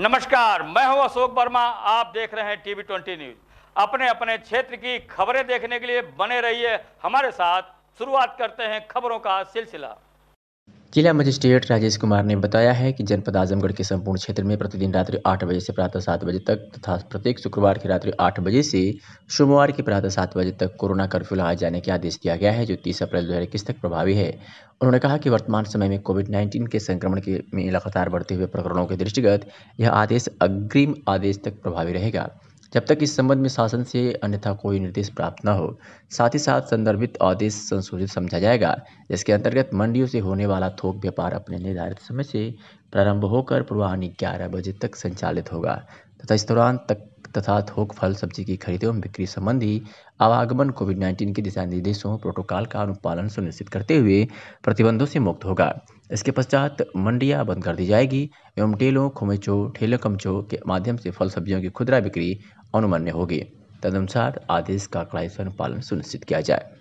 नमस्कार मैं हूं अशोक वर्मा आप देख रहे हैं टीवी ट्वेंटी न्यूज अपने अपने क्षेत्र की खबरें देखने के लिए बने रहिए हमारे साथ शुरुआत करते हैं खबरों का सिलसिला जिला मजिस्ट्रेट राजेश कुमार ने बताया है कि जनपद आजमगढ़ के संपूर्ण क्षेत्र में प्रतिदिन रात्रि आठ बजे से प्रातः सात बजे तक तथा प्रत्येक शुक्रवार की रात्रि आठ बजे से सोमवार की प्रातः सात बजे तक कोरोना कर्फ्यू लगाए जाने के आदेश दिया गया है जो तीस अप्रैल दो हज़ार तक प्रभावी है उन्होंने कहा कि वर्तमान समय में कोविड नाइन्टीन के संक्रमण के में लगातार बढ़ते हुए प्रकरणों के दृष्टिगत यह आदेश अग्रिम आदेश तक प्रभावी रहेगा जब तक इस संबंध में शासन से अन्यथा कोई निर्देश प्राप्त न हो साथ ही साथ संदर्भित आदेश संशोधित समझा जाएगा जिसके अंतर्गत मंडियों से होने वाला थोक व्यापार अपने निर्धारित समय से प्रारंभ होकर पूर्वाहन ग्यारह बजे तक संचालित होगा तथा इस दौरान तक तथा थोक फल सब्जी की खरीद एवं बिक्री संबंधी आवागमन कोविड नाइन्टीन के दिशा निर्देशों प्रोटोकॉल का अनुपालन सुनिश्चित करते हुए प्रतिबंधों से मुक्त होगा इसके पश्चात मंडियां बंद कर दी जाएगी एवं टेलों खुमेचो ठेले कमचो के माध्यम से फल सब्जियों की खुदरा बिक्री अनुमान्य होगी तदनुसार आदेश का कड़ाई से अनुपालन सुनिश्चित किया जाए